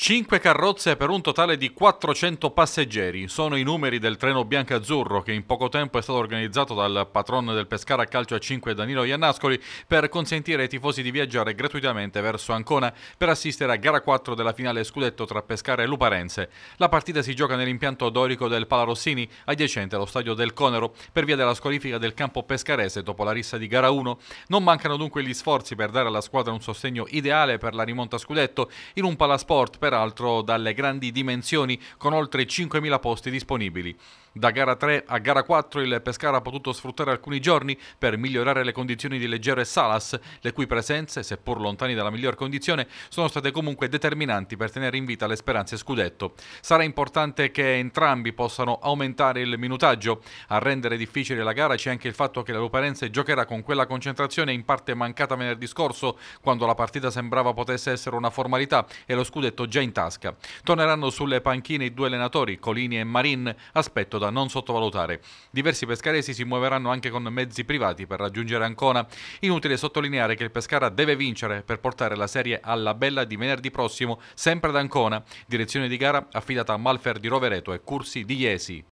Cinque carrozze per un totale di 400 passeggeri sono i numeri del treno bianco-azzurro che in poco tempo è stato organizzato dal patrono del Pescara Calcio a 5 Danilo Iannascoli per consentire ai tifosi di viaggiare gratuitamente verso Ancona per assistere a gara 4 della finale scudetto tra Pescara e Luparense. La partita si gioca nell'impianto dorico del Palarossini adiacente allo stadio del Conero per via della squalifica del campo pescarese dopo la rissa di gara 1. Non mancano dunque gli sforzi per dare alla squadra un sostegno ideale per la rimonta scudetto in un palasport per peraltro dalle grandi dimensioni con oltre 5.000 posti disponibili. Da gara 3 a gara 4 il Pescara ha potuto sfruttare alcuni giorni per migliorare le condizioni di Leggero e Salas, le cui presenze, seppur lontani dalla miglior condizione, sono state comunque determinanti per tenere in vita le speranze scudetto. Sarà importante che entrambi possano aumentare il minutaggio. A rendere difficile la gara c'è anche il fatto che la Luparense giocherà con quella concentrazione in parte mancata venerdì scorso, quando la partita sembrava potesse essere una formalità e lo scudetto già già in tasca. Torneranno sulle panchine i due allenatori, Colini e Marin, aspetto da non sottovalutare. Diversi pescaresi si muoveranno anche con mezzi privati per raggiungere Ancona. Inutile sottolineare che il Pescara deve vincere per portare la serie alla bella di venerdì prossimo, sempre ad Ancona. Direzione di gara affidata a Malfer di Rovereto e Cursi di Iesi.